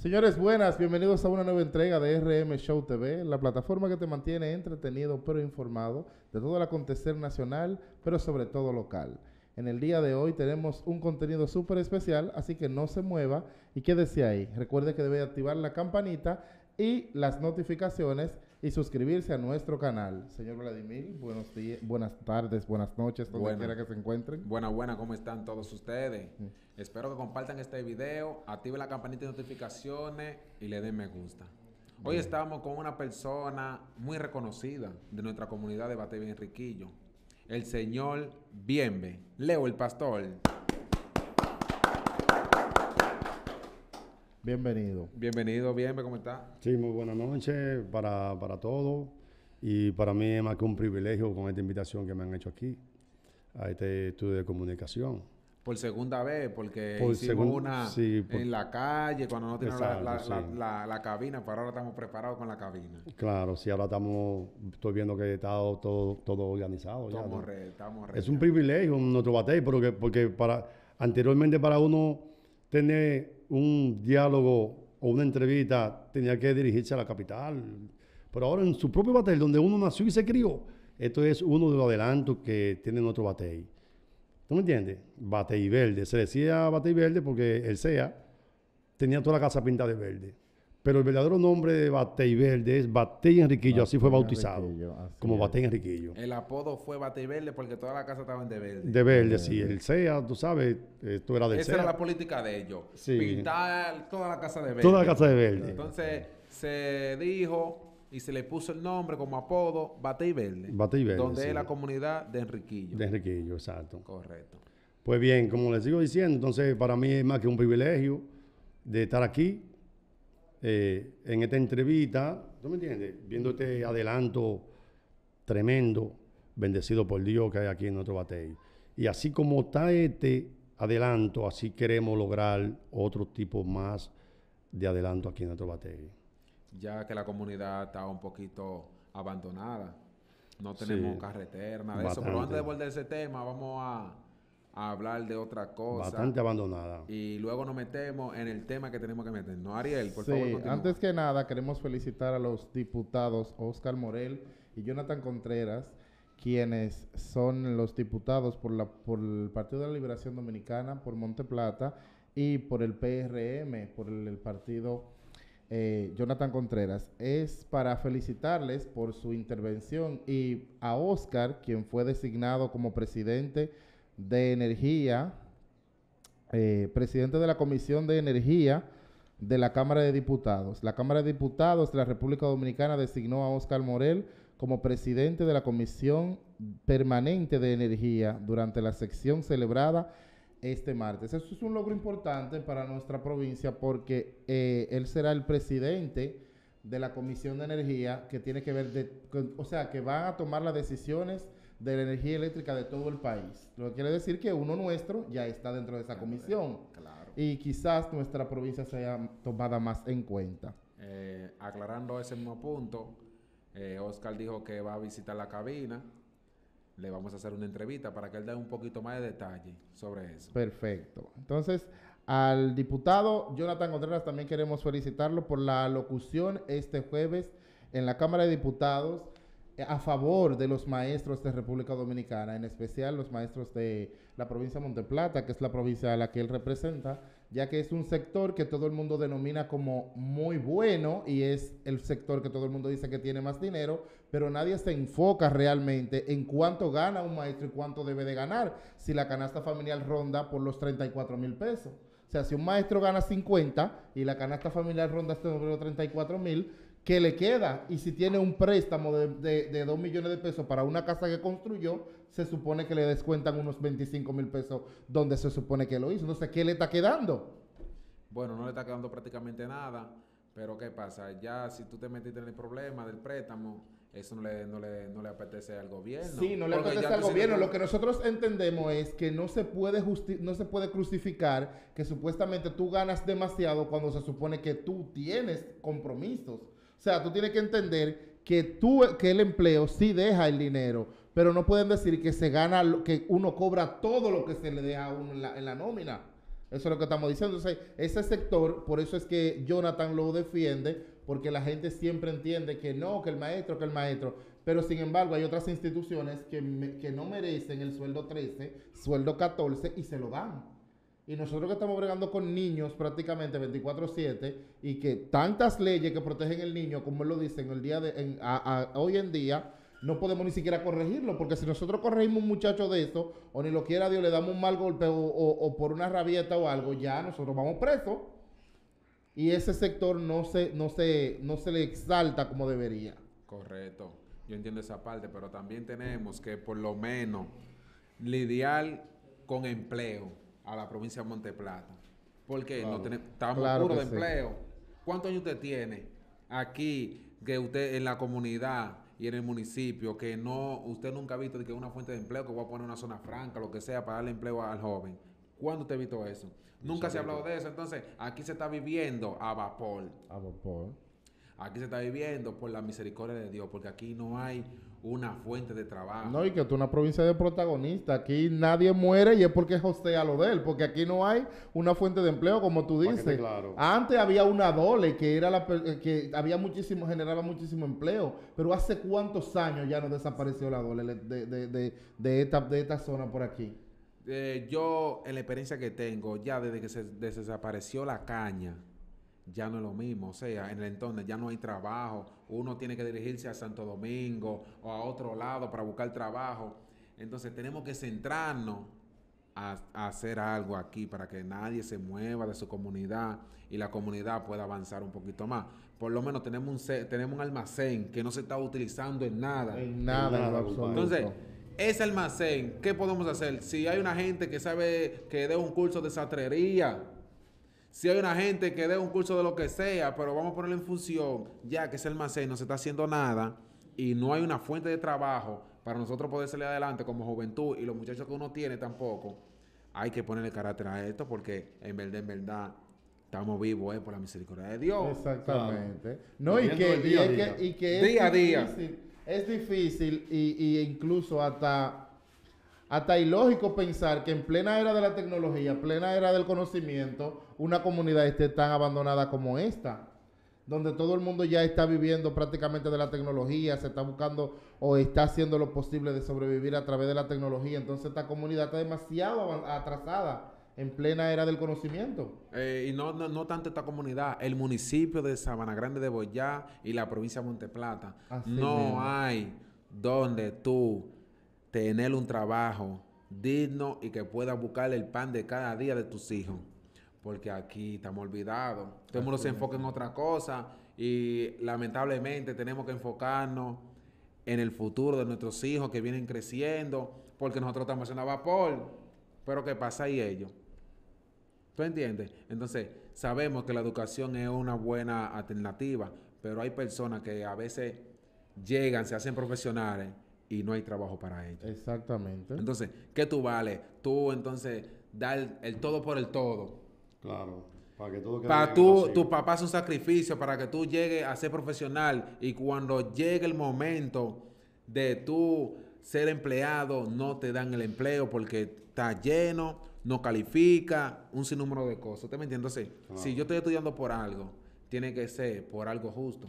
Señores, buenas, bienvenidos a una nueva entrega de RM Show TV, la plataforma que te mantiene entretenido pero informado de todo el acontecer nacional, pero sobre todo local. En el día de hoy tenemos un contenido súper especial, así que no se mueva y quédese ahí. Recuerde que debe activar la campanita y las notificaciones y suscribirse a nuestro canal. Señor Vladimir, buenos buenas tardes, buenas noches, donde quiera que se encuentren. Buena, buena, ¿cómo están todos ustedes? Espero que compartan este video, activen la campanita de notificaciones y le den me gusta. Hoy estamos con una persona muy reconocida de nuestra comunidad de en Enriquillo, el señor Bienve, Leo el Pastor. Bienvenido. Bienvenido, bien, ¿cómo estás? Sí, muy buenas noches para, todos. Y para mí es más que un privilegio con esta invitación que me han hecho aquí, a este estudio de comunicación. Por segunda vez, porque hicimos una en la calle, cuando no teníamos la, cabina, Para ahora estamos preparados con la cabina. Claro, sí, ahora estamos, estoy viendo que está todo, todo organizado. Estamos ya, estamos Es un privilegio nuestro bate porque, porque para, anteriormente para uno tener un diálogo o una entrevista, tenía que dirigirse a la capital. Pero ahora en su propio batel, donde uno nació y se crió, esto es uno de los adelantos que tiene nuestro batey. ¿Tú me entiendes? Batey verde. Se decía batey verde porque el SEA tenía toda la casa pintada de verde. Pero el verdadero nombre de Batey Verde es Batey Enriquillo, así fue bautizado. como Bate Batey Enriquillo. El apodo fue Batey Verde porque toda la casa estaba en de verde. De verde, sí. El CEA, tú sabes, esto era del Esa era la política de ellos. Pintar toda la casa de verde. Toda la casa de verde. Entonces se dijo y se le puso el nombre como apodo Batey Verde. Batey Verde. Donde es la comunidad de Enriquillo. De Enriquillo, exacto. Correcto. Pues bien, como les sigo diciendo, entonces para mí es más que un privilegio de estar aquí eh, en esta entrevista, ¿tú me entiendes? Viendo este adelanto tremendo, bendecido por Dios que hay aquí en nuestro batey. Y así como está este adelanto, así queremos lograr otro tipo más de adelanto aquí en nuestro batey. Ya que la comunidad está un poquito abandonada, no tenemos carretera, nada de eso. Pero antes de volver a ese tema, vamos a hablar de otra cosa. Bastante abandonada. Y luego nos metemos en el tema que tenemos que meter no Ariel, por favor. Antes que nada, queremos felicitar a los diputados Oscar Morel y Jonathan Contreras, quienes son los diputados por, la, por el Partido de la Liberación Dominicana, por Monte Plata y por el PRM, por el, partido eh, Jonathan Contreras. Es para felicitarles por su intervención y a Oscar, quien fue designado como presidente de Energía, eh, presidente de la Comisión de Energía de la Cámara de Diputados. La Cámara de Diputados de la República Dominicana designó a Oscar Morel como presidente de la Comisión Permanente de Energía durante la sección celebrada este martes. Eso es un logro importante para nuestra provincia porque eh, él será el presidente de la Comisión de Energía que tiene que ver, o sea, que van a tomar las decisiones de la energía eléctrica de todo el país. Lo que quiere decir que uno nuestro ya está dentro de esa comisión. Y quizás nuestra provincia sea tomada más en cuenta. Eh, aclarando ese mismo punto, eh, Oscar dijo que va a visitar la cabina. Le vamos a hacer una entrevista para que él dé un poquito más de detalle sobre eso. Perfecto. Entonces, al diputado Jonathan Contreras también queremos felicitarlo por la locución este jueves en la Cámara de Diputados eh, a favor de los maestros de República Dominicana, en especial los maestros de la provincia de Monteplata, que es la provincia a la que él representa, ya que es un sector que todo el mundo denomina como muy bueno y es el sector que todo el mundo dice que tiene más dinero, pero nadie se enfoca realmente en cuánto gana un maestro y cuánto debe de ganar si la canasta familiar ronda por los 34 mil pesos. O sea, si un maestro gana 50 y la canasta familiar ronda este número 34 mil, ¿Qué le queda. Y si tiene un préstamo de, de, 2 millones de pesos para una casa que construyó, se supone que le descuentan unos 25 mil pesos donde se supone que lo hizo. sé, ¿qué le está quedando? Bueno, no le está quedando prácticamente nada, pero ¿qué pasa? Ya si tú te metiste en el problema del préstamo, eso no le, apetece al gobierno. Sí, no le apetece al gobierno. Lo que nosotros entendemos es que no se, puede no se puede crucificar que supuestamente tú ganas demasiado cuando se supone que tú tienes compromisos. O sea, tú tienes que entender que, tú, que el empleo sí deja el dinero, pero no pueden decir que se gana, que uno cobra todo lo que se le deja a uno en la, nómina. Eso es lo que estamos diciendo. ese sector, por eso es que Jonathan lo defiende, porque la gente siempre entiende que no, que el maestro, que el maestro. Pero sin embargo, hay otras instituciones que, que no merecen el sueldo 13, sueldo 14 y se lo dan. Y nosotros que estamos bregando con niños prácticamente 24/7 y que tantas leyes que protegen el niño, como él lo dicen el día de, hoy en día, no podemos ni siquiera corregirlo, porque si nosotros corregimos un muchacho de eso, o ni lo quiera Dios, le damos un mal golpe o, por una rabieta o algo, ya nosotros vamos presos. Y ese sector no se, no se, no se le exalta como debería. Correcto. Yo entiendo esa parte, pero también tenemos que por lo menos lidiar con empleo a la provincia de Monteplata. Porque no tenemos, estamos claro de empleo. ¿Cuántos años usted tiene aquí que usted en la comunidad y en el municipio que no usted nunca ha visto de que una fuente de empleo que va a poner una zona franca, lo que sea, para darle empleo al joven? ¿Cuándo usted ha visto eso? Nunca se ha hablado de eso. Entonces, aquí se está viviendo a vapor. A vapor. Aquí se está viviendo por la misericordia de Dios, porque aquí no hay una fuente de trabajo. No, y que tú una provincia de protagonista. Aquí nadie muere y es porque hostea lo de él, porque aquí no hay una fuente de empleo, como tú dices. Antes había una dole que era la eh, que había muchísimo, generaba muchísimo empleo, pero hace cuántos años ya no desapareció la dole de, esta, de esta zona por aquí. Eh, yo, en la experiencia que tengo, ya desde que se desapareció la caña, ya no es lo mismo. O sea, en el entorno ya no hay trabajo. Uno tiene que dirigirse a Santo Domingo o a otro lado para buscar trabajo. Entonces tenemos que centrarnos a, hacer algo aquí para que nadie se mueva de su comunidad y la comunidad pueda avanzar un poquito más. Por lo menos tenemos un, tenemos un almacén que no se está utilizando en nada. En nada, en Entonces, ese almacén, ¿qué podemos hacer? Si hay una gente que sabe que dé un curso de sastrería, si hay una gente que dé un curso de lo que sea, pero vamos a ponerlo en función, ya que ese almacén no se está haciendo nada y no hay una fuente de trabajo para nosotros poder salir adelante como juventud y los muchachos que uno tiene tampoco, hay que ponerle carácter a esto porque en verdad, en verdad, estamos vivos eh, por la misericordia de Dios. Exactamente. No, y que, día, y que, es difícil y, y incluso hasta hasta ilógico pensar que en plena era de la tecnología, plena era del conocimiento, una comunidad esté tan abandonada como esta, donde todo el mundo ya está viviendo prácticamente de la tecnología, se está buscando o está haciendo lo posible de sobrevivir a través de la tecnología. Entonces esta comunidad está demasiado atrasada en plena era del conocimiento. Eh, y no, tanto esta comunidad, el municipio de Sabana Grande de Boyá y la provincia de Monteplata. no hay donde tú tener un trabajo digno y que pueda buscar el pan de cada día de tus hijos. Porque aquí estamos olvidados. Todo el mundo se en otra cosa y lamentablemente tenemos que enfocarnos en el futuro de nuestros hijos que vienen creciendo porque nosotros estamos haciendo a vapor. Pero ¿qué pasa ahí ellos? ¿Tú entiendes? Entonces, sabemos que la educación es una buena alternativa, pero hay personas que a veces llegan, se hacen profesionales y no hay trabajo para ellos. Exactamente. Entonces, ¿qué tú vales? Tú entonces dar el, todo por el todo. Claro. Para que todo quede Para tú, tu papá es un sacrificio para que tú llegues a ser profesional y cuando llegue el momento de tú ser empleado, no te dan el empleo porque está lleno, no califica, un sinnúmero de cosas. ¿Te me entiendes? Entonces, si yo estoy estudiando por algo, tiene que ser por algo justo.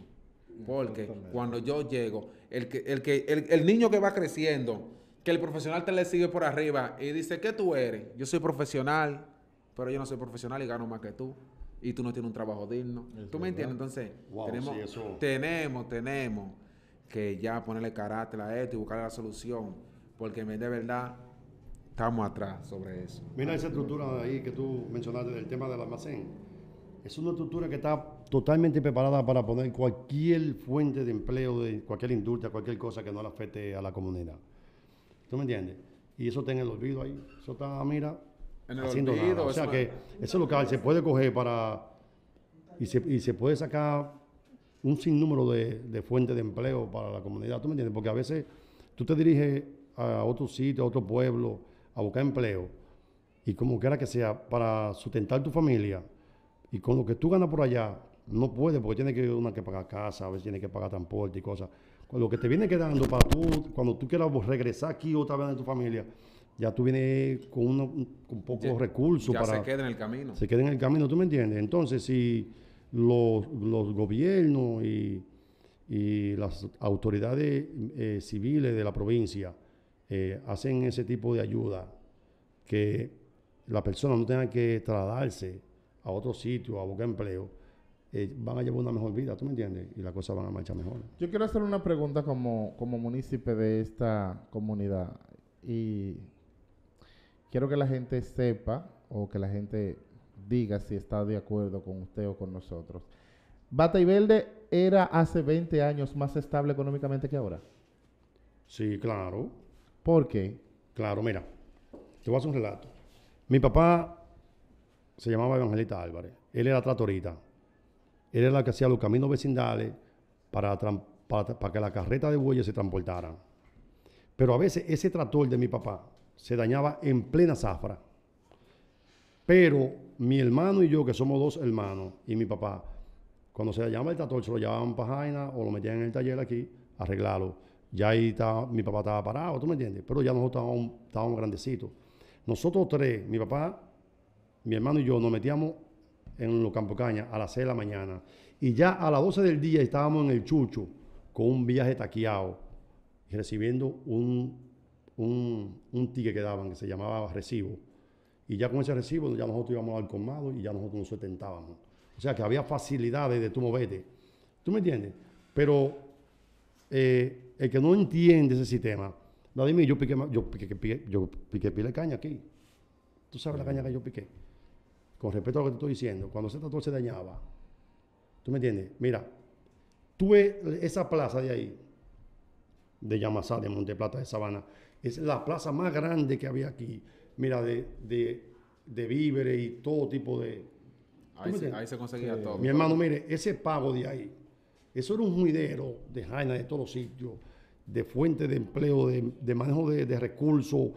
Porque cuando yo llego, el, el, que, el, niño que va creciendo, que el profesional te le sigue por arriba y dice, ¿qué tú eres? Yo soy profesional, pero yo no soy profesional y gano más que tú. Y tú no tienes un trabajo digno. ¿Tú me entiendes? Entonces, tenemos, tenemos, tenemos que ya ponerle carácter a esto y buscar la solución. Porque de verdad estamos atrás sobre eso. Mira esa estructura ahí que tú mencionaste del tema del almacén. Es una estructura que está totalmente preparada para poner cualquier fuente de empleo, de cualquier industria, cualquier cosa que no le afecte a la comunidad. ¿Tú me entiendes? Y eso está en el olvido ahí. Eso está, mira, haciendo olvido, O sea que ese local se puede coger para... Y se, y se puede sacar un sinnúmero de, de fuentes de empleo para la comunidad. ¿Tú me entiendes? Porque a veces tú te diriges a otro sitio, a otro pueblo, a buscar empleo. Y como quiera que sea, para sustentar tu familia y con lo que tú ganas por allá, no puede porque tiene que una que pagar casa, a veces tiene que pagar transporte y cosas. lo que te viene quedando para tú, cuando tú quieras regresar aquí otra vez a tu familia, ya tú vienes con, con pocos recursos. Ya se queda en el camino. Se queda en el camino, ¿tú me entiendes? Entonces, si los, gobiernos y, las autoridades eh, civiles de la provincia eh, hacen ese tipo de ayuda, que la persona no tenga que trasladarse a otro sitio a buscar empleo, eh, van a llevar una mejor vida, ¿tú me entiendes? Y las cosas van a marchar mejor. Yo quiero hacer una pregunta como, como munícipe de esta comunidad y quiero que la gente sepa o que la gente diga si está de acuerdo con usted o con nosotros. Bata y Verde era hace 20 años más estable económicamente que ahora. Sí, claro. ¿Por qué? Claro, mira, te voy a hacer un relato. Mi papá se llamaba Evangelita Álvarez. Él era tratorita era la que hacía los caminos vecindales para, para, que la carreta de bueyes se transportara. Pero a veces ese trator de mi papá se dañaba en plena zafra. Pero mi hermano y yo, que somos dos hermanos, y mi papá, cuando se dañaba el trator, se lo llevaban para Jaina o lo metían en el taller aquí, arreglarlo. Ya ahí mi papá estaba parado, ¿tú me entiendes? Pero ya nosotros estábamos, estábamos grandecitos. Nosotros tres, mi papá, mi hermano y yo, nos metíamos en los Campo Caña a las 6 de la mañana. Y ya a las 12 del día estábamos en el Chucho con un viaje taqueado recibiendo un, un, ticket que daban que se llamaba recibo. Y ya con ese recibo ya nosotros íbamos al colmado y ya nosotros nos sustentábamos. O sea que había facilidades de tú moverte. ¿Tú me entiendes? Pero eh, el que no entiende ese sistema, Vladimir, yo piqué, yo piqué, yo piqué, yo piqué pila caña aquí. ¿Tú sabes la caña que yo piqué? con respecto a lo que te estoy diciendo, cuando se trató se dañaba, ¿tú me entiendes? Mira, tuve esa plaza de ahí, de Yamasá, de Monteplata, de Sabana, es la plaza más grande que había aquí, mira, de, de, víveres y todo tipo de... Ahí se, conseguía todo. Mi hermano, mire, ese pago de ahí, eso era un juidero de Jaina, de todos los sitios, de fuente de empleo, de, manejo de, recursos.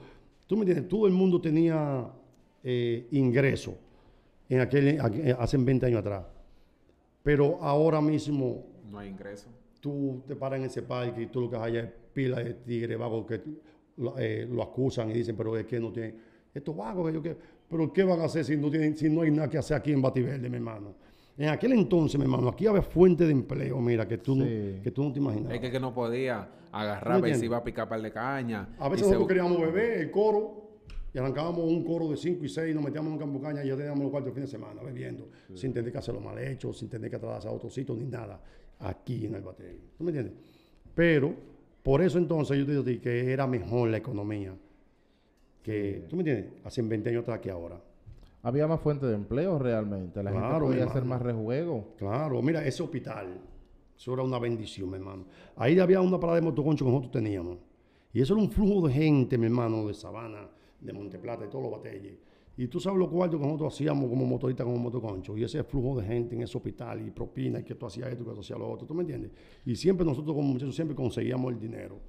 Tú me entiendes, todo el mundo tenía eh, ingreso en aquel, eh, hace 20 años atrás. Pero ahora mismo... No hay ingreso. Tú te paras en ese parque y tú lo que hay es pila de tigres vagos que lo eh, acusan y dicen, pero es que no tienen... Estos vagos, que... Pero ¿qué van a hacer si no, tienen, si no hay nada que hacer aquí en Bativerde, mi hermano? En aquel entonces, mi hermano, aquí había fuente de empleo, mira, que tú, no, que tú no te imaginas. Es que, no podía agarrar, y se iba a picar par de caña. A veces nosotros queríamos beber, el coro y arrancábamos un coro de 5 y 6, nos metíamos en campo caña y ya teníamos los cuartos de fin de semana bebiendo, sin tener que hacerlo mal hecho, sin tener que atrasar a otro sitio ni nada, aquí en el batería. ¿Tú me entiendes? Pero por eso entonces yo te digo que era mejor la economía que, ¿tú me entiendes? Hace 20 años atrás que ahora. Había más fuente de empleo realmente, la gente podía hacer más rejuego. Claro, mira, ese hospital, eso era una bendición, mi hermano. Ahí había una parada de motoconcho que nosotros teníamos. Y eso era un flujo de gente, mi hermano, de Sabana, de Monteplata y todos los batalles. Y tú sabes lo cuarto que nosotros hacíamos como motorista, como motoconcho, y ese flujo de gente en ese hospital y propina, y que tú hacías esto, que tú hacías lo otro, ¿tú me entiendes? Y siempre nosotros como muchachos siempre conseguíamos el dinero.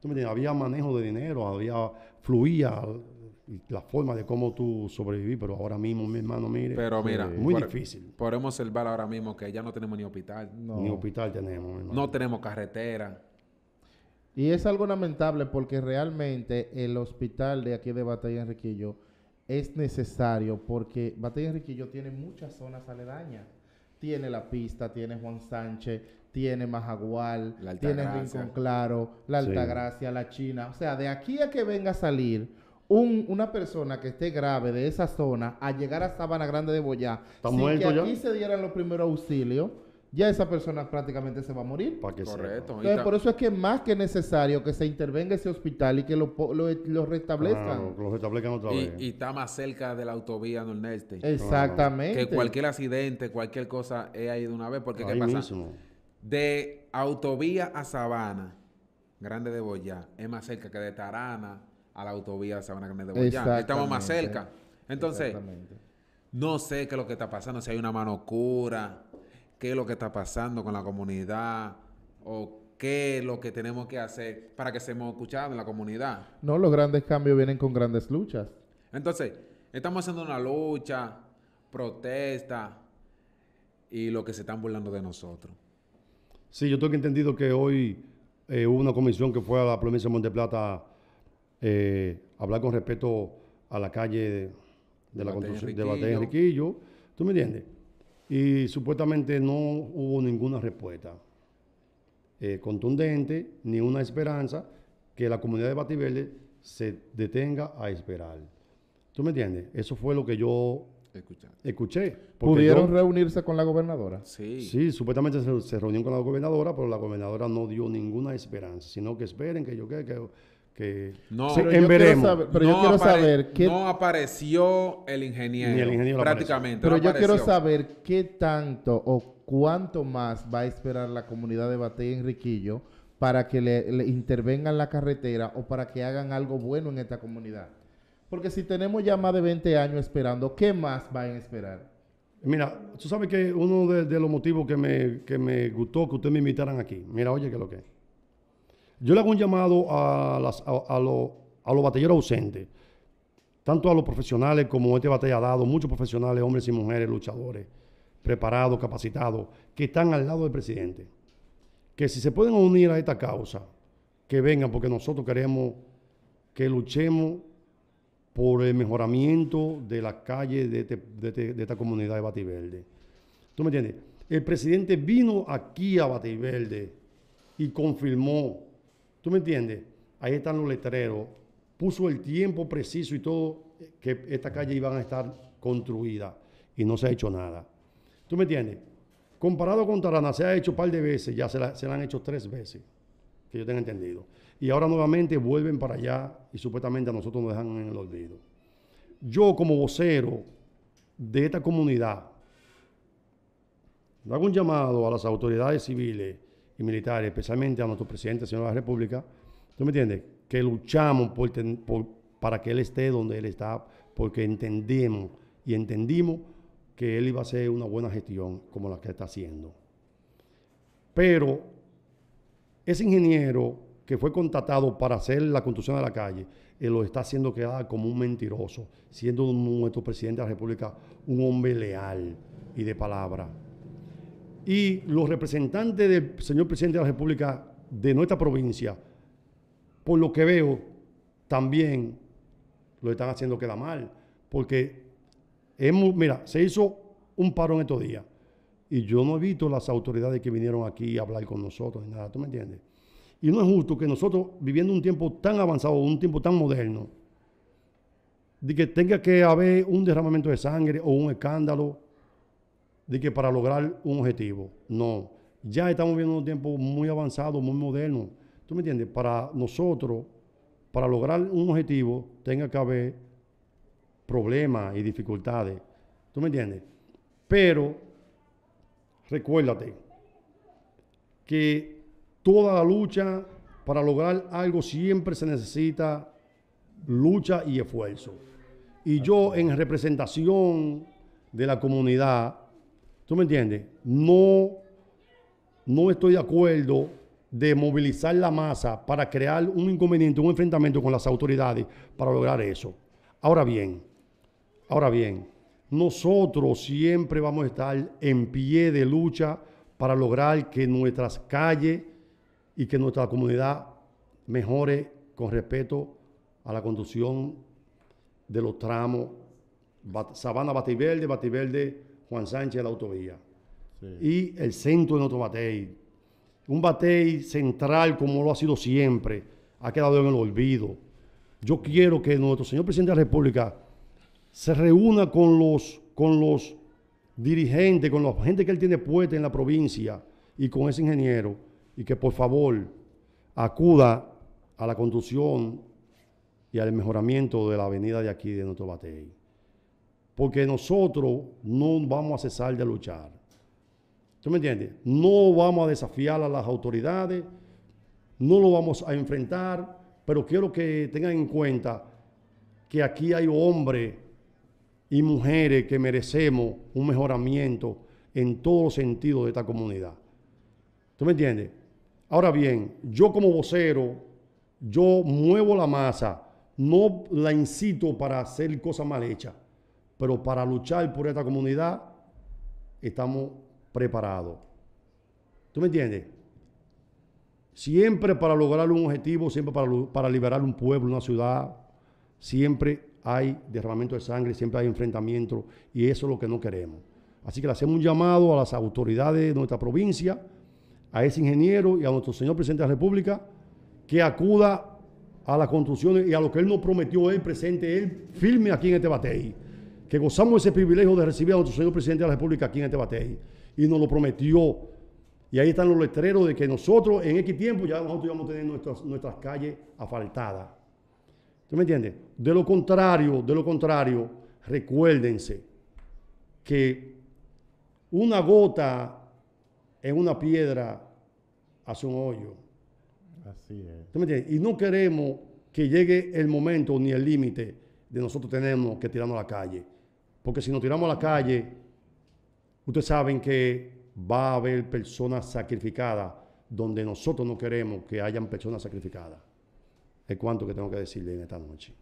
¿Tú me entiendes? Había manejo de dinero, había, fluía la forma de cómo tú sobrevivís, pero ahora mismo, mi hermano, mire. Pero eh, mira, muy difícil. Podemos observar ahora mismo que ya no tenemos ni hospital. Ni hospital tenemos, mi hermano. No tenemos carretera. Y es algo lamentable porque realmente el hospital de aquí de Batalla Enriquillo es necesario porque Batalla Enriquillo tiene muchas zonas aledañas. Tiene La Pista, tiene Juan Sánchez, tiene Majagual, tiene Rincón Claro, La Altagracia, La China. O sea, de aquí a que venga a salir un, una persona que esté grave de esa zona a llegar a Sabana Grande de Boyá, si que aquí se dieran los primeros auxilios, ya esa persona prácticamente se va a morir. Para Correcto. Entonces, por eso es que más que necesario que se intervenga ese hospital y que lo, lo, restablezcan. lo restablezcan otra vez. Y, está más cerca de la autovía nordeste. Exactamente. Que cualquier accidente, cualquier cosa es ahí de una vez. Porque, ¿qué pasa? De autovía a Sabana, Grande de Boyá, es más cerca que de Tarana a la autovía de Sabana Grande de Boyá. Estamos más cerca. Entonces, no sé qué es lo que está pasando, si hay una mano oscura qué es lo que está pasando con la comunidad o qué es lo que tenemos que hacer para que seamos escuchados en la comunidad. No, los grandes cambios vienen con grandes luchas. Entonces, estamos haciendo una lucha, protesta y lo que se están burlando de nosotros. Sí, yo tengo entendido que hoy eh, hubo una comisión que fue a la provincia de Monteplata eh, hablar con respeto a la calle de, la construcción de Batalla Enriquillo. ¿Tú me entiendes? y supuestamente no hubo ninguna respuesta eh, contundente ni una esperanza que la comunidad de Bativerde se detenga a esperar. ¿Tú me entiendes? Eso fue lo que yo Escuché. ¿Pudieron reunirse con la gobernadora? Sí. Sí, supuestamente se, reunió con la gobernadora, pero la gobernadora no dio ninguna esperanza, sino que esperen que yo que, que no, pero yo quiero saber qué... No apareció el ingeniero. prácticamente. Pero yo quiero saber qué tanto o cuánto más va a esperar la comunidad de Batey Enriquillo para que le, intervengan la carretera o para que hagan algo bueno en esta comunidad. Porque si tenemos ya más de 20 años esperando, ¿qué más van a esperar? Mira, tú sabes que uno de, los motivos que me, que me gustó que ustedes me invitaran aquí, mira, oye, que lo que es yo le hago un llamado a, a, los batalleros ausentes, tanto a los profesionales como a este batalla dado, muchos profesionales, hombres y mujeres, luchadores, preparados, capacitados, que están al lado del presidente. Que si se pueden unir a esta causa, que vengan, porque nosotros queremos que luchemos por el mejoramiento de las calles este, este, de, esta comunidad de Bativerde. ¿Tú me entiendes? El presidente vino aquí a Bativerde y confirmó ¿Tú me entiendes? Ahí están los letreros. Puso el tiempo preciso y todo eh, que esta calle iban a estar construida y no se ha hecho nada. ¿Tú me entiendes? Comparado con Tarana, se ha hecho un par de veces, ya se la, se han hecho tres veces, que yo tenga entendido. Y ahora nuevamente vuelven para allá y supuestamente a nosotros nos dejan en el olvido. Yo como vocero de esta comunidad, hago un llamado a las autoridades civiles y militares, especialmente a nuestro presidente, señor de la República, ¿tú me entiendes? Que luchamos por para que él esté donde él está, porque entendemos y entendimos que él iba a hacer una buena gestión como la que está haciendo. Pero ese ingeniero que fue contratado para hacer la construcción de la calle, él lo está haciendo quedar como un mentiroso, siendo nuestro presidente de la República un hombre leal y de palabra y los representantes del señor presidente de la República de nuestra provincia, por lo que veo, también lo están haciendo queda mal. Porque, hemos, mira, se hizo un paro en estos días y yo no he visto las autoridades que vinieron aquí a hablar con nosotros ni nada, ¿tú me entiendes? Y no es justo que nosotros, viviendo un tiempo tan avanzado, un tiempo tan moderno, de que tenga que haber un derramamiento de sangre o un escándalo de que para lograr un objetivo. No, ya estamos viendo un tiempo muy avanzado, muy moderno. ¿Tú me entiendes? Para nosotros, para lograr un objetivo, tenga que haber problemas y dificultades. ¿Tú me entiendes? Pero recuérdate que toda la lucha para lograr algo siempre se necesita lucha y esfuerzo. Y yo en representación de la comunidad ¿Tú me entiendes? No, no estoy de acuerdo de movilizar la masa para crear un inconveniente, un enfrentamiento con las autoridades para lograr eso. Ahora bien, ahora bien, nosotros siempre vamos a estar en pie de lucha para lograr que nuestras calles y que nuestra comunidad mejore con respeto a la conducción de los tramos Sabana Bativerde, Bativerde Juan Sánchez de la autovía. Y el centro de nuestro Batey. Un Batey central como lo ha sido siempre. Ha quedado en el olvido. Yo quiero que nuestro señor presidente de la República se reúna con los, con los dirigentes, con la gente que él tiene puesta en la provincia y con ese ingeniero. Y que por favor acuda a la construcción y al mejoramiento de la avenida de aquí de nuestro Batey porque nosotros no vamos a cesar de luchar. ¿Tú me entiendes? No vamos a desafiar a las autoridades, no lo vamos a enfrentar, pero quiero que tengan en cuenta que aquí hay hombres y mujeres que merecemos un mejoramiento en todos los sentidos de esta comunidad. ¿Tú me entiendes? Ahora bien, yo como vocero, yo muevo la masa, no la incito para hacer cosas mal hechas pero para luchar por esta comunidad estamos preparados. ¿Tú me entiendes? Siempre para lograr un objetivo, siempre para, liberar un pueblo, una ciudad, siempre hay derramamiento de sangre, siempre hay enfrentamiento y eso es lo que no queremos. Así que le hacemos un llamado a las autoridades de nuestra provincia, a ese ingeniero y a nuestro señor presidente de la República que acuda a las construcciones y a lo que él nos prometió, él presente, él firme aquí en este batey que gozamos ese privilegio de recibir a nuestro señor presidente de la República aquí en este batey. Y nos lo prometió. Y ahí están los letreros de que nosotros en X tiempo ya nosotros íbamos a tener nuestras, nuestras calles asfaltadas. ¿Tú me entiendes? De lo contrario, de lo contrario, recuérdense que una gota en una piedra hace un hoyo. Así es. ¿Tú me entiendes? Y no queremos que llegue el momento ni el límite de nosotros tenernos que tirarnos a la calle. Porque si nos tiramos a la calle, ustedes saben que va a haber personas sacrificadas donde nosotros no queremos que hayan personas sacrificadas. Es cuanto que tengo que decirle en esta noche.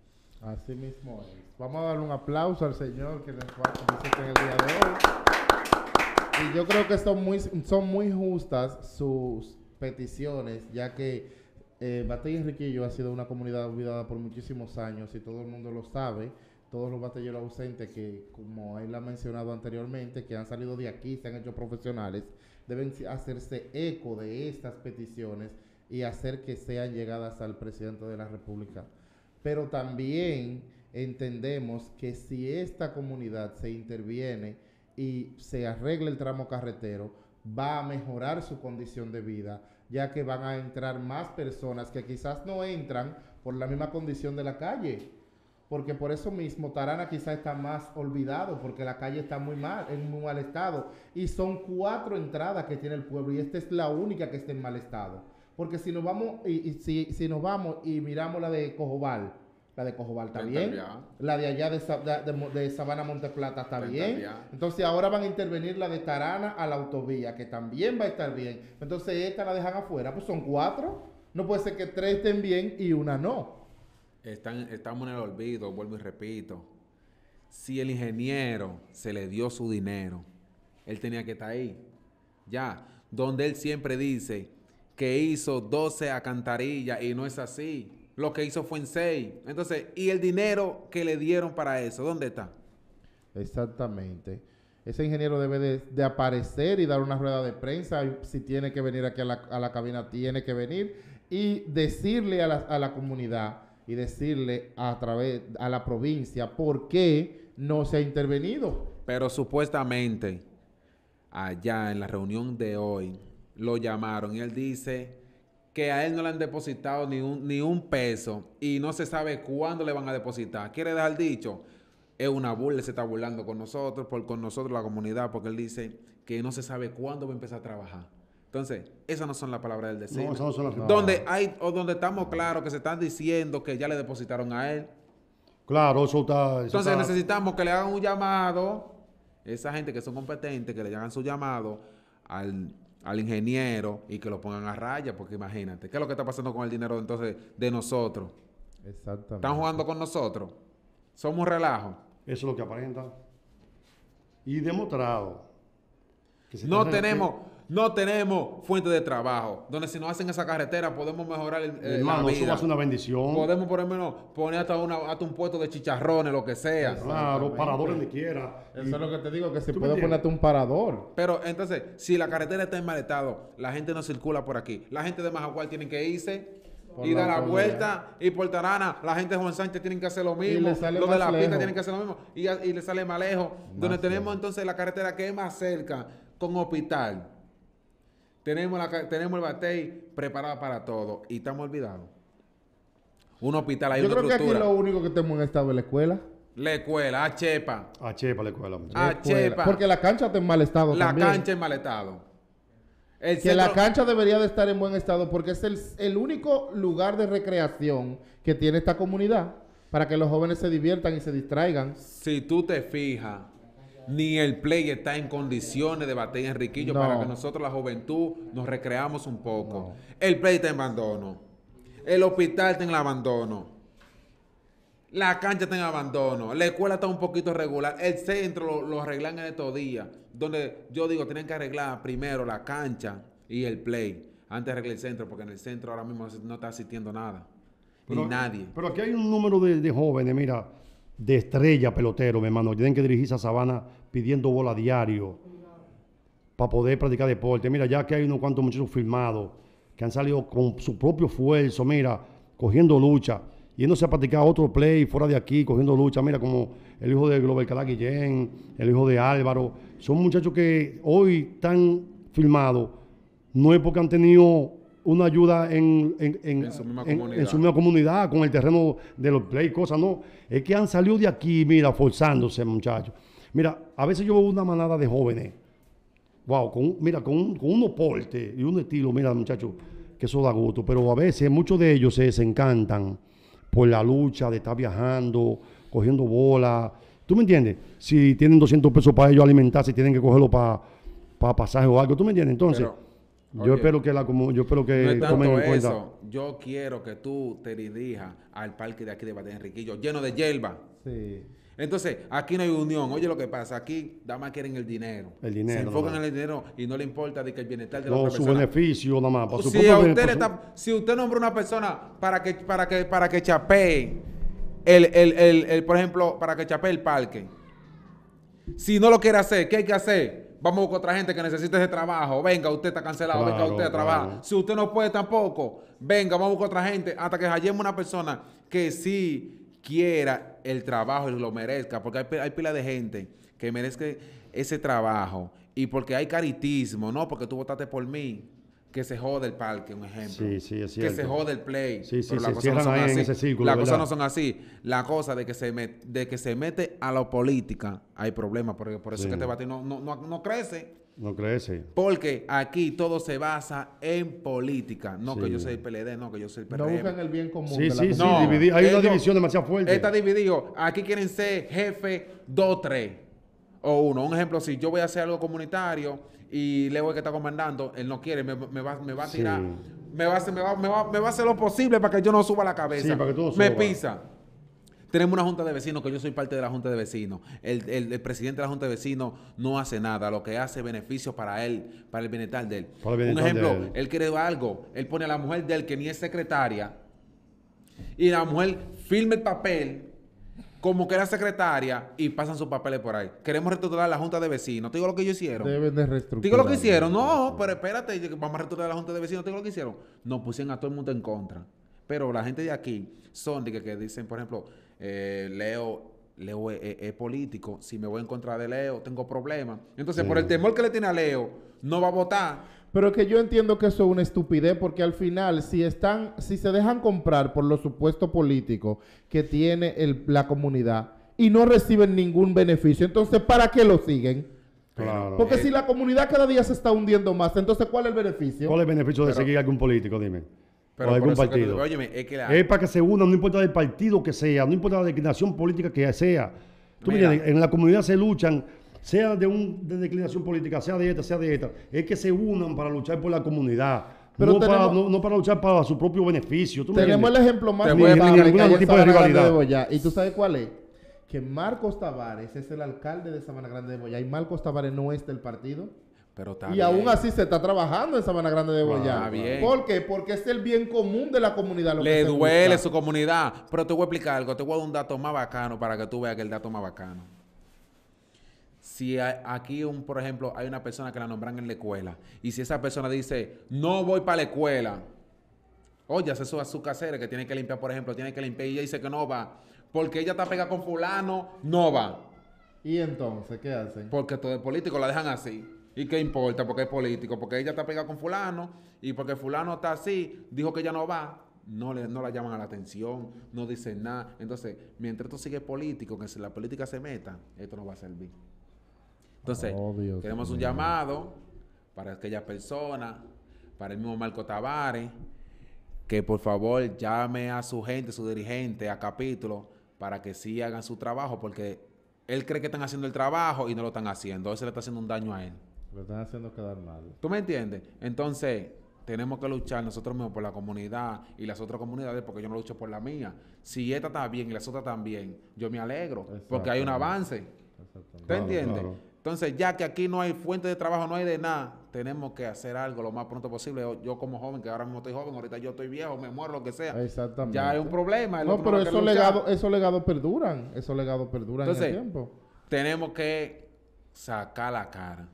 Así mismo es. Vamos a dar un aplauso al Señor que nos a en el día de hoy. Y yo creo que son muy, son muy justas sus peticiones, ya que eh, Enriquillo ha sido una comunidad olvidada por muchísimos años y todo el mundo lo sabe todos los batalleros ausentes que, como él ha mencionado anteriormente, que han salido de aquí, se han hecho profesionales, deben hacerse eco de estas peticiones y hacer que sean llegadas al presidente de la República. Pero también entendemos que si esta comunidad se interviene y se arregla el tramo carretero, va a mejorar su condición de vida, ya que van a entrar más personas que quizás no entran por la misma condición de la calle porque por eso mismo Tarana quizá está más olvidado, porque la calle está muy mal, en muy mal estado. Y son cuatro entradas que tiene el pueblo y esta es la única que está en mal estado. Porque si nos vamos y, si, nos vamos y miramos la de Cojobal, la de Cojobal está bien, la de allá de, Sabana Monteplata Está bien. Entonces ahora van a intervenir la de Tarana a la autovía, que también va a estar bien. Entonces esta la dejan afuera, pues son cuatro. No puede ser que tres estén bien y una no están, estamos en el olvido, vuelvo y repito. Si el ingeniero se le dio su dinero, él tenía que estar ahí. Ya, donde él siempre dice que hizo 12 acantarillas y no es así. Lo que hizo fue en 6. Entonces, ¿y el dinero que le dieron para eso? ¿Dónde está? Exactamente. Ese ingeniero debe de, aparecer y dar una rueda de prensa. Si tiene que venir aquí a la, a la cabina, tiene que venir y decirle a la, a la comunidad y decirle a través a la provincia por qué no se ha intervenido. Pero supuestamente allá en la reunión de hoy lo llamaron y él dice que a él no le han depositado ni un, ni un peso y no se sabe cuándo le van a depositar. Quiere dejar dicho, es una burla, se está burlando con nosotros, por, con nosotros la comunidad, porque él dice que no se sabe cuándo va a empezar a trabajar. Entonces, esas no son las palabras del deseo Donde hay, o donde estamos claros que se están diciendo que ya le depositaron a él. Claro, eso está. Entonces necesitamos que le hagan un llamado, esa gente que son competentes, que le hagan su llamado al, ingeniero y que lo pongan a raya, porque imagínate, ¿qué es lo que está pasando con el dinero entonces de nosotros? Exactamente. Están jugando con nosotros. Somos un relajo. Eso es lo que aparenta. Y demostrado. no tenemos, no tenemos fuente de trabajo. Donde si no hacen esa carretera podemos mejorar el, eh, hermano, Eso va una bendición. Podemos por lo menos poner hasta, un puesto de chicharrones, lo que sea. Claro, parador donde quiera. Eso es lo que te digo, que se puede poner hasta un parador. Pero entonces, si la carretera está en mal estado, la gente no circula por aquí. La gente de Majagual tiene que irse y dar la, vuelta y por Tarana la gente de Juan Sánchez tienen que hacer lo mismo los de la pista tienen que hacer lo mismo y, le sale más lejos donde tenemos entonces la carretera que es más cerca con hospital tenemos, el batey preparado para todo y estamos olvidados. Un hospital, hay Yo creo que aquí lo único que tenemos en estado es la escuela. La escuela, a Chepa. A Chepa la escuela. A Chepa. Porque la cancha está en mal estado la también. La cancha en mal estado. que la cancha debería de estar en buen estado porque es el único lugar de recreación que tiene esta comunidad para que los jóvenes se diviertan y se distraigan. Si tú te fijas, ni el play está en condiciones de bater en Riquillo para que nosotros, la juventud, nos recreamos un poco. El play está en abandono. El hospital está en abandono. La cancha está en abandono. La escuela está un poquito regular. El centro lo, arreglan en estos días. Donde yo digo, tienen que arreglar primero la cancha y el play. Antes de el centro, porque en el centro ahora mismo no está asistiendo nada. ni nadie. Pero aquí hay un número de, de jóvenes, mira, de estrella pelotero, mi hermano. Tienen que dirigirse a Sabana pidiendo bola diario para poder practicar deporte. Mira, ya que hay unos cuantos muchachos firmados que han salido con su propio esfuerzo, mira, cogiendo lucha, yéndose a practicar otro play fuera de aquí, cogiendo lucha. Mira, como el hijo de Global Cala Guillén, el hijo de Álvaro. Son muchachos que hoy están firmados, no es porque han tenido una ayuda en, su en, misma comunidad, con el terreno de los play, cosas, no. Es que han salido de aquí, mira, forzándose, muchachos. Mira, a veces yo veo una manada de jóvenes, wow, con, mira, con, con unos y un estilo, mira, muchachos, que eso da gusto, pero a veces muchos de ellos se desencantan por la lucha de estar viajando, cogiendo bolas. ¿Tú me entiendes? Si tienen 200 pesos para ellos alimentarse, tienen que cogerlo para pasaje o algo. ¿Tú me entiendes? Entonces, yo, espero que la, como, yo espero que no tomen en Eso. Yo quiero que tú te dirijas al parque de aquí de Batén Enriquillo, lleno de hierba. Sí. Entonces, aquí no hay unión. Oye, lo que pasa, aquí nada más quieren el dinero. El dinero. Se enfocan en el dinero y no le importa de que el bienestar de no, la otra su beneficio nada más. Para si, usted si usted nombra una persona para que, para que, para que chapee, el, el, por ejemplo, para que chapee el parque, si no lo quiere hacer, ¿qué hay que hacer? Vamos a buscar otra gente que necesite ese trabajo. Venga, usted está cancelado, venga, usted a trabajar. Si usted no puede tampoco, venga, vamos a buscar otra gente hasta que hallemos una persona que sí quiera el trabajo y lo merezca, porque hay, pila de gente que merece ese trabajo y porque hay caritismo, ¿no? Porque tú votaste por mí. Que se jode el parque, un ejemplo. Sí, sí, que se jode el play. Sí, sí, pero las cosas no son así. las cosas no son así. La cosa de que se, de que se mete a la política, hay problemas. Porque por eso es que este bate no, no, no crece. ¿No crees? Porque aquí todo se basa en política. No que yo soy el PLD, no que yo soy el PRM. No buscan el bien común. Sí, sí, sí Hay una división demasiado fuerte. Está dividido. Aquí quieren ser jefe 2, 3 o 1. Un ejemplo, si yo voy a hacer algo comunitario y voy a que está comandando, él no quiere, me, va, a tirar. Me va a, hacer, lo posible para que yo no suba la cabeza. Sí, para que Me pisa. Tenemos una junta de vecinos, que yo soy parte de la junta de vecinos. El, presidente de la junta de vecinos no hace nada, lo que hace beneficio para él, para el bienestar de él. Un ejemplo, él. él quiere algo, él pone a la mujer de él que ni es secretaria y la mujer firma el papel como que era secretaria y pasan sus papeles por ahí. Queremos reestructurar la Junta de Vecinos. Te digo lo que ellos hicieron. Deben de reestructurar. Te digo lo que hicieron. No, pero espérate, vamos a reestructurar la Junta de Vecinos. Te digo lo que hicieron. Nos pusieron a todo el mundo en contra. Pero la gente de aquí son de que, dicen, por ejemplo, eh, Leo Leo es, político, si me voy en contra de Leo, tengo problemas. Entonces, por el temor que le tiene a Leo, no va a votar. Pero que yo entiendo que eso es una estupidez, porque al final, si están, si se dejan comprar por lo supuesto político que tiene la comunidad y no reciben ningún beneficio, entonces, ¿para qué lo siguen? Claro. Porque eh, si la comunidad cada día se está hundiendo más, entonces, ¿cuál es el beneficio? ¿Cuál es el beneficio de seguir a algún político? Dime. Pero algún partido. es, para que se unan, no importa del partido que sea, no importa la declinación política que sea. en la comunidad se luchan, sea de, un, declinación política, sea de esta, sea de esta, es que se unan para luchar por la comunidad. Pero no, para, luchar para su propio beneficio. tenemos el ejemplo más algún tipo de rivalidad. ¿Y tú sabes cuál es? Que Marcos Tavares es el alcalde de Sabana Grande de Boya, y Marcos Tavares no es del partido y aún así se está trabajando en Sabana Grande de Boyá. porque ah, ¿Por qué? Porque es el bien común de la comunidad. Le duele su comunidad. Pero te voy a explicar algo. Te voy a dar un dato más bacano para que tú veas que el dato más bacano. Si aquí, un, por ejemplo, hay una persona que la nombran en la escuela y si esa persona dice, no voy para la escuela, oye, hace eso a su casera que tiene que limpiar, por ejemplo, tiene que limpiar y ella dice que no va, porque ella está pegada con fulano, no va. ¿Y entonces qué hacen? Porque todo el político la dejan así. ¿Y qué importa? Porque es político, porque ella está pegada con fulano y porque fulano está así, dijo que ella no va. No, le, no la llaman a la atención, no dicen nada. Entonces, mientras esto sigue político, que si la política se meta, esto no va a servir. Entonces, tenemos oh, queremos un llamado para aquellas personas, para el mismo Marco Tavares, que por favor llame a su gente, su dirigente, a capítulo, para que sí hagan su trabajo, porque él cree que están haciendo el trabajo y no lo están haciendo. Eso le está haciendo un daño a él. Me están haciendo quedar mal. ¿Tú me entiendes? Entonces, tenemos que luchar nosotros mismos por la comunidad y las otras comunidades, porque yo no lucho por la mía. Si esta está bien y las otras también, yo me alegro, porque hay un avance. ¿Tú entiendes? Entonces, ya que aquí no hay fuente de trabajo, no hay de nada, tenemos que hacer algo lo más pronto posible. Yo, como joven, que ahora mismo estoy joven, ahorita yo estoy viejo, me muero, lo que sea. Exactamente. Ya hay un problema. No, pero esos legados esos perduran. Esos legados perduran en el tiempo. Tenemos que sacar la cara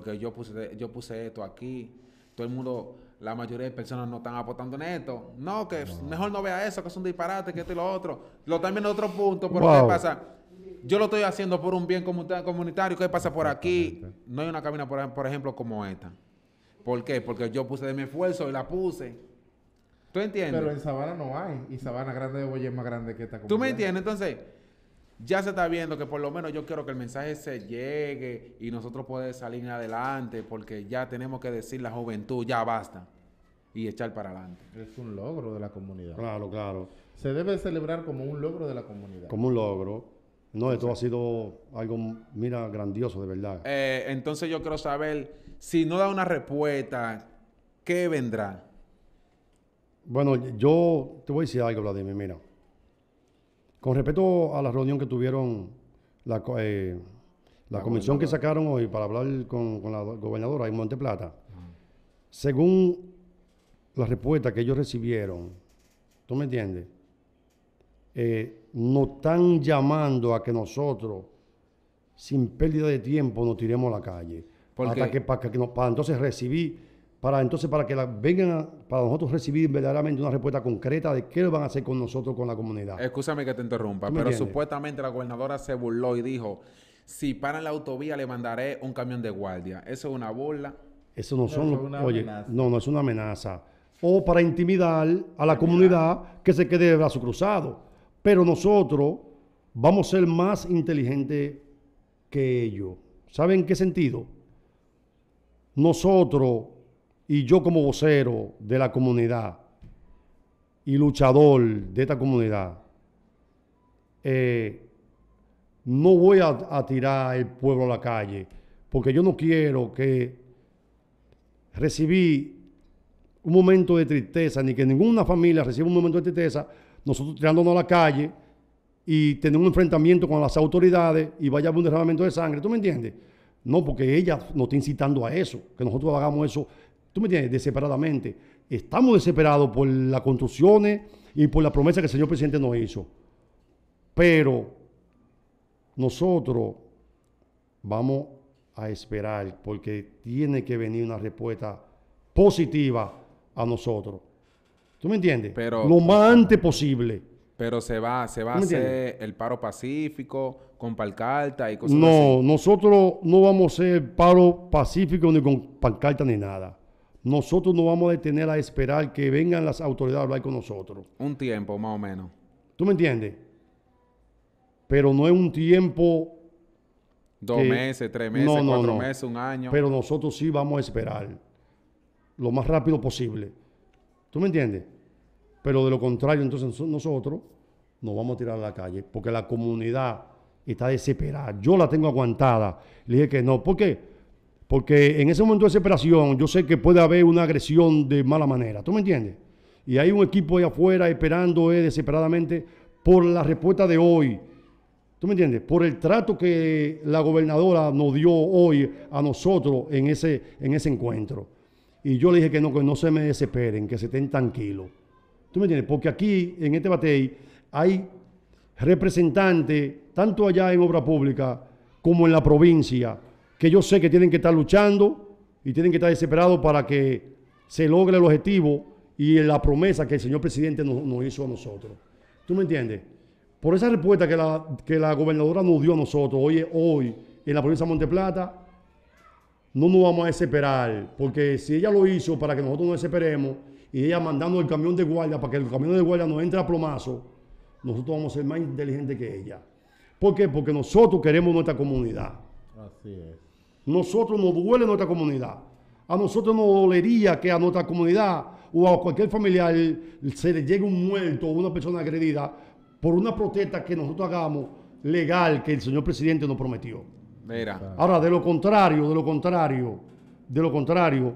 porque yo puse, yo puse esto aquí, todo el mundo, la mayoría de personas no están aportando en esto. No, que mejor no vea eso, que es un disparate, que esto y lo otro. Lo también otro punto, por ¿qué pasa? Yo lo estoy haciendo por un bien comunitario, ¿qué pasa por aquí? No hay una cabina, por, por ejemplo, como esta. ¿Por qué? Porque yo puse de mi esfuerzo y la puse. ¿Tú entiendes? Pero en Sabana no hay. Y Sabana Grande de Boyer es más grande que esta comunidad. ¿Tú me entiendes? Entonces, ya se está viendo que por lo menos yo quiero que el mensaje se llegue y nosotros podemos salir adelante porque ya tenemos que decir la juventud, ya basta y echar para adelante. Es un logro de la comunidad. Claro, claro. Se debe celebrar como un logro de la comunidad. Como un logro. No, esto ha sido algo, mira, grandioso, de verdad. Eh, entonces yo quiero saber, si no da una respuesta, ¿qué vendrá? Bueno, yo te voy a decir algo, Vladimir, mira. Con respecto a la reunión que tuvieron, la, eh, comisión que sacaron hoy para hablar con, la gobernadora en Monte Plata, según la respuesta que ellos recibieron, ¿tú me entiendes? Eh, nos están llamando a que nosotros, sin pérdida de tiempo, nos tiremos a la calle. Hasta que, para, que nos, para entonces recibir para entonces para que vengan para nosotros recibir verdaderamente una respuesta concreta de qué van a hacer con nosotros con la comunidad. Escúchame que te interrumpa, pero supuestamente la gobernadora se burló y dijo, si paran la autovía le mandaré un camión de guardia. Eso es una burla. Eso no son, es una amenaza. no, no es una amenaza. O para intimidar a la comunidad que se quede de brazo cruzado. Pero nosotros vamos a ser más inteligentes que ellos. ¿Saben qué sentido? Nosotros y yo como vocero de la comunidad y luchador de esta comunidad, eh, no voy a, tirar el pueblo a la calle, porque yo no quiero que recibí un momento de tristeza, ni que ninguna familia reciba un momento de tristeza, nosotros tirándonos a la calle y tener un enfrentamiento con las autoridades y vaya a haber un derramamiento de sangre, ¿tú me entiendes? No, porque ella nos está incitando a eso, que nosotros hagamos eso ¿Tú me entiendes? Desesperadamente. Estamos desesperados por las construcciones y por la promesa que el señor presidente nos hizo. Pero nosotros vamos a esperar porque tiene que venir una respuesta positiva a nosotros. ¿Tú me entiendes? Lo más antes posible. Pero se va, se va a hacer el paro pacífico con palcarta y cosas así. No, nosotros no vamos a hacer paro pacífico ni con palcarta ni nada nosotros no vamos a detener a esperar que vengan las autoridades a hablar con nosotros. Un tiempo, más o menos. ¿Tú me entiendes? Pero no es un tiempo... Dos meses, tres meses, cuatro meses, un año. Pero nosotros sí vamos a esperar lo más rápido posible. ¿Tú me entiendes? Pero de lo contrario, entonces nosotros nos vamos a tirar a la calle porque la comunidad está desesperada. Yo la tengo aguantada. Le dije que no. ¿Por qué? Porque en ese momento de desesperación yo sé que puede haber una agresión de mala manera, ¿tú me entiendes? Y hay un equipo ahí afuera esperando eh, desesperadamente por la respuesta de hoy. ¿Tú me entiendes? Por el trato que la gobernadora nos dio hoy a nosotros en ese, en ese encuentro. Y yo le dije que no, que no se me desesperen, que se estén tranquilos. ¿Tú me entiendes? Porque aquí, en este batey, hay representantes, tanto allá en obra pública como en la provincia, que yo sé que tienen que estar luchando y tienen que estar desesperados para que se logre el objetivo y la promesa que el señor presidente nos, hizo a nosotros. ¿Tú me entiendes? Por esa respuesta que la, que la gobernadora nos dio a nosotros hoy, hoy en la provincia de Monteplata, no nos vamos a desesperar, porque si ella lo hizo para que nosotros nos desesperemos y ella mandando el camión de guardia para que el camión de guardia nos entre a plomazo, nosotros vamos a ser más inteligentes que ella. ¿Por qué? Porque nosotros queremos nuestra comunidad. Así es. Nosotros nos duele nuestra comunidad. A nosotros nos dolería que a nuestra comunidad o a cualquier familiar se le llegue un muerto o una persona agredida por una protesta que nosotros hagamos legal que el señor presidente nos prometió. Ahora, de lo contrario, de lo contrario, de lo contrario,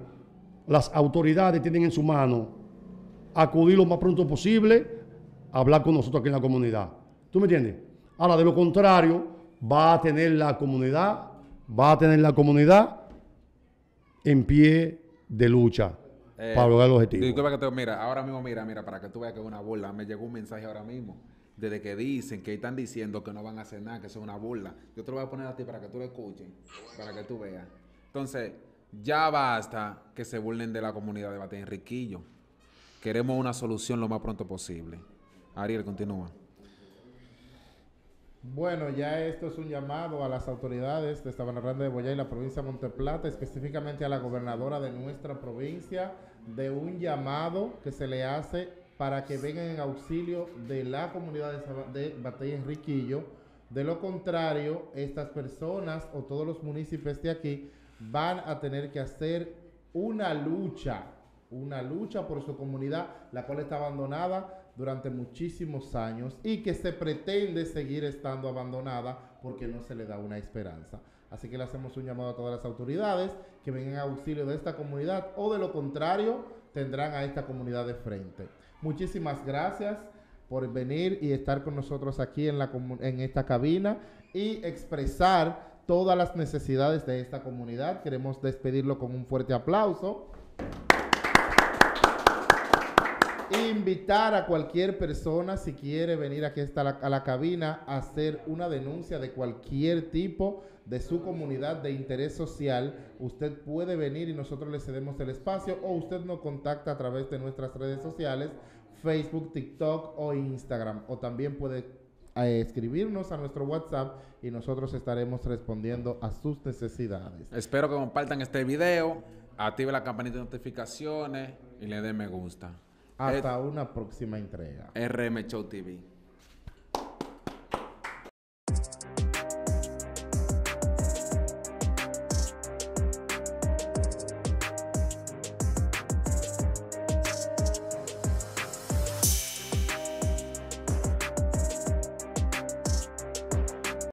las autoridades tienen en su mano acudir lo más pronto posible a hablar con nosotros aquí en la comunidad. ¿Tú me entiendes? Ahora, de lo contrario, va a tener la comunidad va a tener la comunidad en pie de lucha eh, para lograr el objetivo. mira, ahora mismo, mira, mira, para que tú veas que es una burla, me llegó un mensaje ahora mismo. Desde que dicen que están diciendo que no van a hacer nada, que eso es una burla. Yo te lo voy a poner a ti para que tú lo escuches, para que tú veas. Entonces, ya basta que se burlen de la comunidad de Bate Enriquillo. Queremos una solución lo más pronto posible. Ariel, continúa. Bueno, ya esto es un llamado a las autoridades de grande de Boyá y la provincia de Monteplata, específicamente a la gobernadora de nuestra provincia, de un llamado que se le hace para que vengan en auxilio de la comunidad de, de Enriquillo. De lo contrario, estas personas o todos los municipios de aquí van a tener que hacer una lucha, una lucha por su comunidad, la cual está abandonada durante muchísimos años y que se pretende seguir estando abandonada porque no se le da una esperanza. Así que le hacemos un llamado a todas las autoridades que vengan a auxilio de esta comunidad o de lo contrario tendrán a esta comunidad de frente. Muchísimas gracias por venir y estar con nosotros aquí en, la, en esta cabina y expresar todas las necesidades de esta comunidad. Queremos despedirlo con un fuerte aplauso. invitar a cualquier persona si quiere venir aquí a la, cabina a hacer una denuncia de cualquier tipo de su comunidad de interés social. Usted puede venir y nosotros le cedemos el espacio o usted nos contacta a través de nuestras redes sociales, Facebook, TikTok o Instagram. O también puede eh, escribirnos a nuestro WhatsApp y nosotros estaremos respondiendo a sus necesidades. Espero que compartan este video, active la campanita de notificaciones y le dé me gusta. Hasta eh, una próxima entrega. RM Show TV.